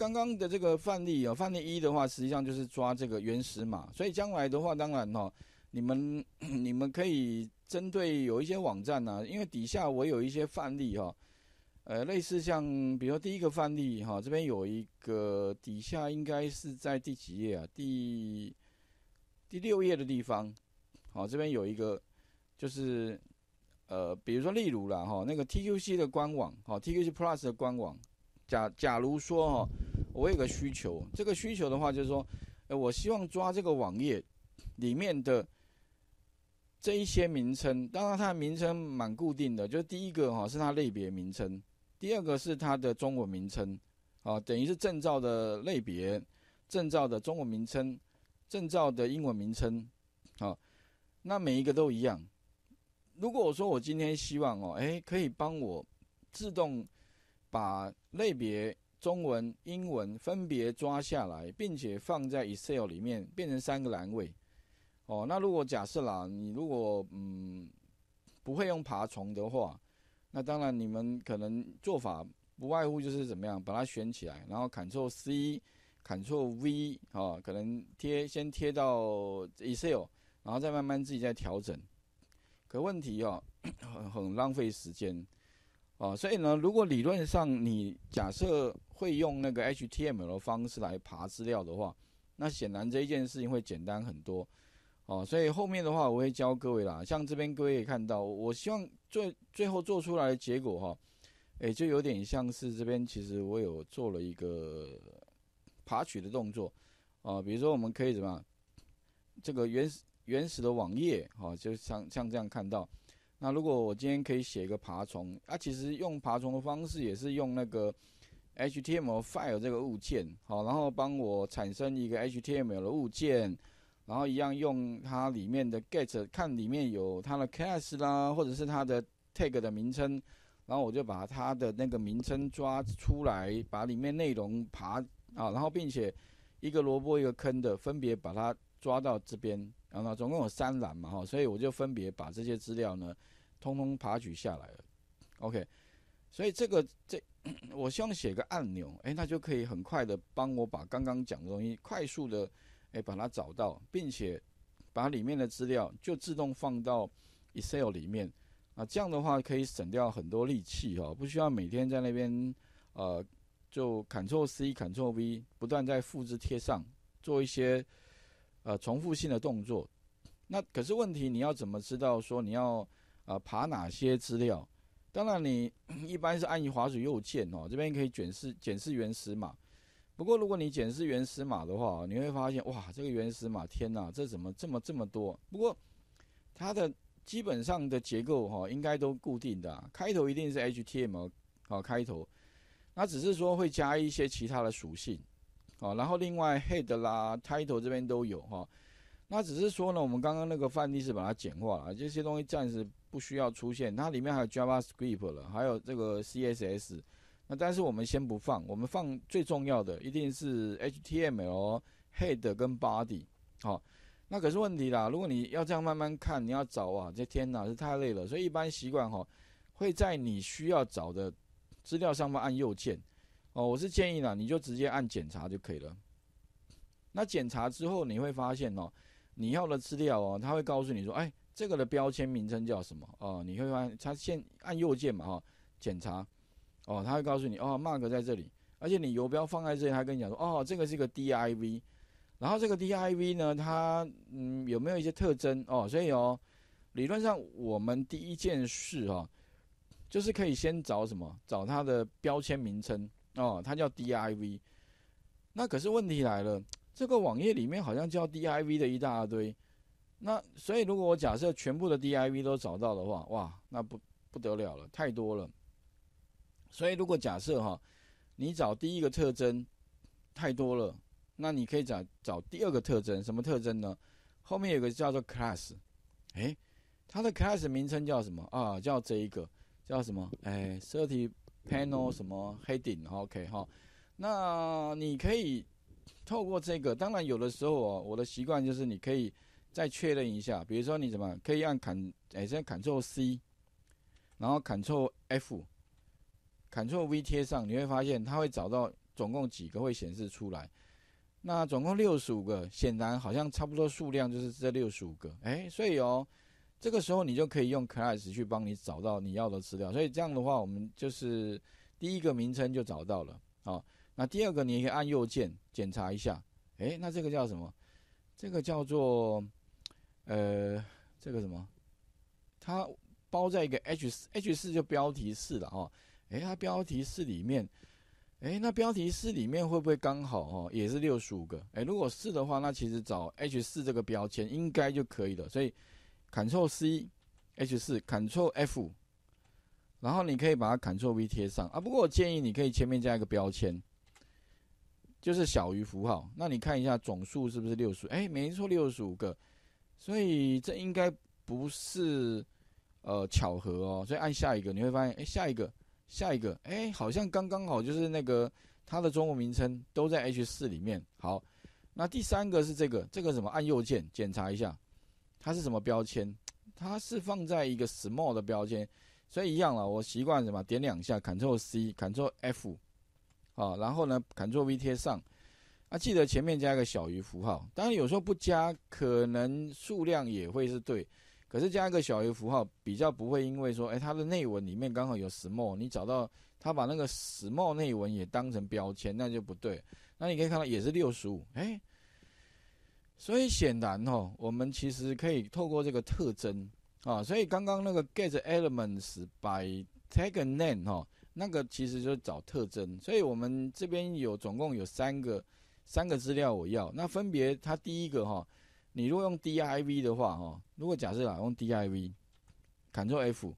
刚刚的这个范例啊，范例一的话，实际上就是抓这个原始码。所以将来的话，当然哦，你们 你们可以针对有一些网站啊，因为底下我有一些范例哈，呃，类似像比如说第一个范例哈，这边有一个底下应该是在第几页啊？第第六页的地方，好，这边有一个就是呃，比如说例如啦哈，那个 TQC 的官网，哦，TQC Plus 的官网，假假如说哈。我有个需求，这个需求的话就是说，呃，我希望抓这个网页里面的这一些名称。当然，它的名称蛮固定的，就是第一个哈是它类别名称，第二个是它的中文名称，啊，等于是证照的类别、证照的中文名称、证照的英文名称，哦，那每一个都一样。如果我说我今天希望哦，哎，可以帮我自动把类别。中文、英文分别抓下来，并且放在 Excel 里面变成三个栏位。哦，那如果假设啦，你如果嗯不会用爬虫的话，那当然你们可能做法不外乎就是怎么样把它选起来，然后 Ctrl C，Ctrl V，啊，可能贴先贴到 Excel，然后再慢慢自己再调整。可问题哦，很很浪费时间。啊，所以呢，如果理论上你假设会用那个 HTML 的方式来爬资料的话，那显然这一件事情会简单很多。哦，所以后面的话我会教各位啦，像这边各位也看到，我希望最最后做出来的结果哈，哎，就有点像是这边其实我有做了一个爬取的动作啊，比如说我们可以怎么，这个原始原始的网页哦，就像像这样看到。那如果我今天可以写一个爬虫，啊，其实用爬虫的方式也是用那个 HTML file 这个物件，好，然后帮我产生一个 HTML 的物件，然后一样用它里面的 get 看里面有它的 class 啦，或者是它的 tag 的名称，然后我就把它的那个名称抓出来，把里面内容爬啊，然后并且一个萝卜一个坑的分别把它抓到这边。然后总共有三栏嘛，哈，所以我就分别把这些资料呢，通通爬取下来了。OK，所以这个这 我希望写个按钮，哎，那就可以很快的帮我把刚刚讲的东西快速的，哎把它找到，并且把里面的资料就自动放到 Excel 里面。啊，这样的话可以省掉很多力气哦，不需要每天在那边，呃，就 Ctrl+C，Ctrl+V，不断在复制贴上做一些。呃，重复性的动作，那可是问题，你要怎么知道说你要啊爬哪些资料？当然，你一般是按一滑鼠右键哦，这边可以卷视、检视原始码。不过，如果你检视原始码的话，你会发现哇，这个原始码，天哪，这怎么这么这么多？不过，它的基本上的结构哈，应该都固定的，开头一定是 HTML 啊，开头，那只是说会加一些其他的属性。好，然后另外 head 啦，title 这边都有哈。那只是说呢，我们刚刚那个范例是把它简化了，这些东西暂时不需要出现。它里面还有 JavaScript 了，还有这个 CSS。那但是我们先不放，我们放最重要的一定是 HTML head 跟 body。好，那可是问题啦，如果你要这样慢慢看，你要找啊，这天哪是太累了。所以一般习惯哈，会在你需要找的资料上方按右键。哦，我是建议呢，你就直接按检查就可以了。那检查之后，你会发现哦，你要的资料哦，他会告诉你说，哎，这个的标签名称叫什么哦？你会发现，他先按右键嘛，哦，检查，哦，他会告诉你，哦，mark 在这里，而且你游标放在这里，他跟你讲说，哦，这个是一个 div，然后这个 div 呢，它嗯有没有一些特征哦？所以哦，理论上我们第一件事哈，就是可以先找什么？找它的标签名称。哦，它叫 div。那可是问题来了，这个网页里面好像叫 div 的一大堆。那所以如果我假设全部的 div 都找到的话，哇，那不不得了了，太多了。所以如果假设哈，你找第一个特征太多了，那你可以找找第二个特征，什么特征呢？后面有个叫做 class，哎，它的 class 名称叫什么啊？叫这一个，叫什么？哎 b 题。d Panel 什么黑顶 OK 哈，那你可以透过这个，当然有的时候哦，我的习惯就是你可以再确认一下，比如说你怎么可以按 Ctrl 哎，先 Ctrl C，然后 Ctrl F，Ctrl V 贴上，你会发现它会找到总共几个会显示出来，那总共六十五个，显然好像差不多数量就是这六十五个，哎，所以哦。这个时候你就可以用 class 去帮你找到你要的资料，所以这样的话，我们就是第一个名称就找到了啊。那第二个，你可以按右键检查一下，哎，那这个叫什么？这个叫做呃，这个什么？它包在一个 h h 四就标题四了哈。哎，它标题四里面，哎，那标题四里面会不会刚好哦，也是六十五个？哎，如果是的话，那其实找 h 四这个标签应该就可以了，所以。Ctrl C H4 Ctrl F，然后你可以把它 Ctrl V 贴上啊。不过我建议你可以前面加一个标签，就是小于符号。那你看一下总数是不是六十？哎，没错，六十五个。所以这应该不是呃巧合哦。所以按下一个，你会发现，哎，下一个，下一个，哎，好像刚刚好就是那个它的中文名称都在 H4 里面。好，那第三个是这个，这个怎么按右键检查一下？它是什么标签？它是放在一个 small 的标签，所以一样了。我习惯什么？点两下 Ctrl+C，Ctrl+F，啊，然后呢，Ctrl+V 贴上。啊，记得前面加一个小于符号。当然有时候不加，可能数量也会是对。可是加一个小于符号，比较不会因为说，哎，它的内文里面刚好有 small，你找到它把那个 small 内文也当成标签，那就不对。那你可以看到也是六十五，哎。所以显然哦，我们其实可以透过这个特征啊，所以刚刚那个 get elements by tag name 哈，那个其实就是找特征。所以我们这边有总共有三个三个资料我要，那分别它第一个哈，你如果用 div 的话哈，如果假设啊用 div，砍错 f，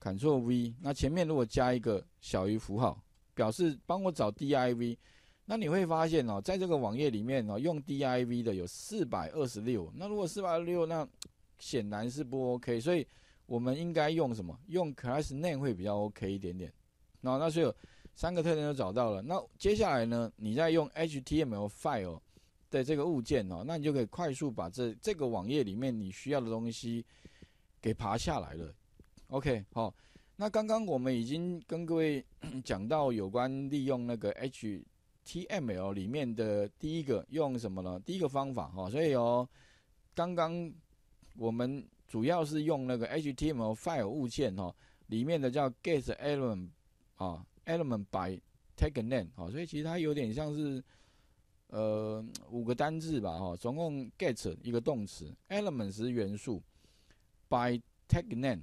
砍错 v，那前面如果加一个小于符号，表示帮我找 div。那你会发现哦，在这个网页里面哦，用 D I V 的有四百二十六。那如果四百二十六，那显然是不 O K。所以，我们应该用什么？用 Class Name 会比较 O K 一点点。那那所以三个特点都找到了。那接下来呢，你再用 HTML File 的这个物件哦，那你就可以快速把这这个网页里面你需要的东西给爬下来了。O K，好。那刚刚我们已经跟各位 讲到有关利用那个 H TML 里面的第一个用什么呢？第一个方法哈，所以哦，刚刚我们主要是用那个 HTML file 物件哈，里面的叫 get element 啊，element by tag name 哦，所以其实它有点像是呃五个单字吧哈，总共 get 一个动词，element 是元素，by tag name，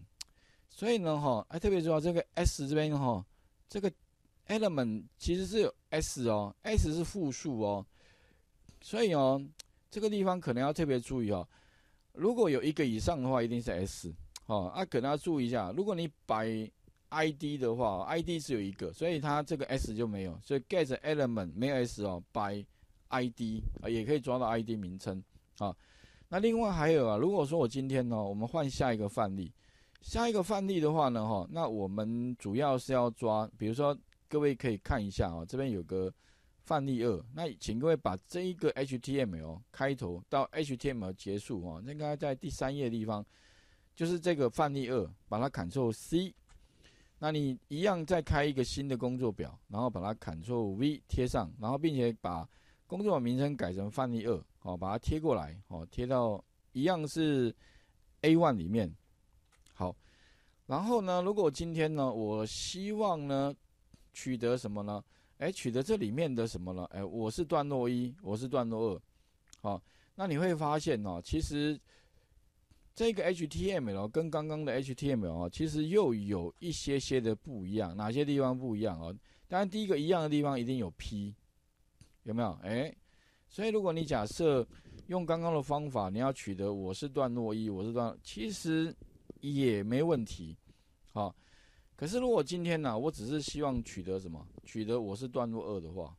所以呢哈，还特别重要这个 s 这边哈，这个 element 其实是。s 哦，s 是复数哦，所以哦，这个地方可能要特别注意哦。如果有一个以上的话，一定是 s 哦。啊，可能要注意一下，如果你摆 id 的话，id 只有一个，所以它这个 s 就没有。所以 get element 没有 s 哦。摆 id 也可以抓到 id 名称啊。那另外还有啊，如果说我今天呢，我们换下一个范例，下一个范例的话呢，哈，那我们主要是要抓，比如说。各位可以看一下啊，这边有个范例二，那请各位把这一个 HTML 开头到 HTML 结束啊，应该在第三页地方，就是这个范例二，把它 Ctrl C，那你一样再开一个新的工作表，然后把它 Ctrl V 贴上，然后并且把工作表名称改成范例二，哦，把它贴过来，哦，贴到一样是 a one 里面，好，然后呢，如果今天呢，我希望呢。取得什么呢？哎，取得这里面的什么呢？哎，我是段落一，我是段落二，好，那你会发现哦，其实这个 HTML 哦，跟刚刚的 HTML 哦，其实又有一些些的不一样，哪些地方不一样哦？当然，第一个一样的地方一定有 P，有没有？哎，所以如果你假设用刚刚的方法，你要取得我是段落一，我是段，其实也没问题，好。可是如果今天呢，我只是希望取得什么？取得我是段落二的话，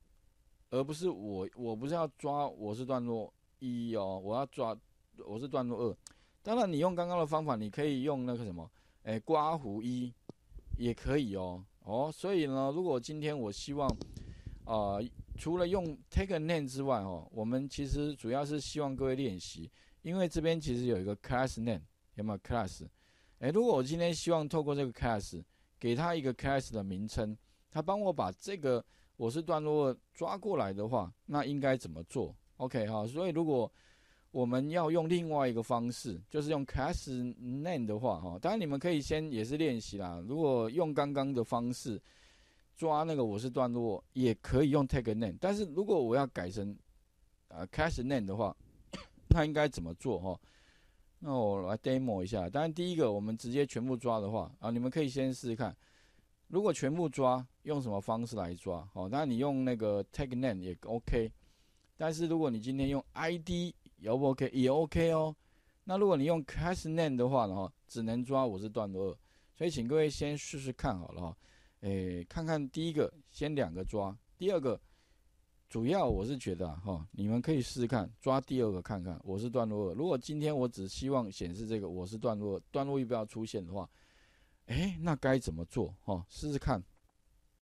而不是我我不是要抓我是段落一哦，我要抓我是段落二。当然，你用刚刚的方法，你可以用那个什么，哎，刮胡一，也可以哦。哦，所以呢，如果今天我希望，啊，除了用 take a name 之外，哦，我们其实主要是希望各位练习，因为这边其实有一个 class name 有没有 class？哎，如果我今天希望透过这个 class。给他一个 class 的名称，他帮我把这个我是段落抓过来的话，那应该怎么做？OK 哈，所以如果我们要用另外一个方式，就是用 class name 的话哈，当然你们可以先也是练习啦。如果用刚刚的方式抓那个我是段落，也可以用 tag name，但是如果我要改成啊 class name 的话，那应该怎么做哈？那我来 demo 一下，当然第一个我们直接全部抓的话，啊，你们可以先试试看，如果全部抓，用什么方式来抓？好，那你用那个 tag name 也 OK，但是如果你今天用 ID，有不 OK？也 OK 哦。那如果你用 c a s t name 的话呢，只能抓我是段落二，所以请各位先试试看好了哈，诶，看看第一个，先两个抓，第二个。主要我是觉得哈，你们可以试试看，抓第二个看看。我是段落二，如果今天我只希望显示这个，我是段落，段落一不要出现的话，哎，那该怎么做哈？试试看。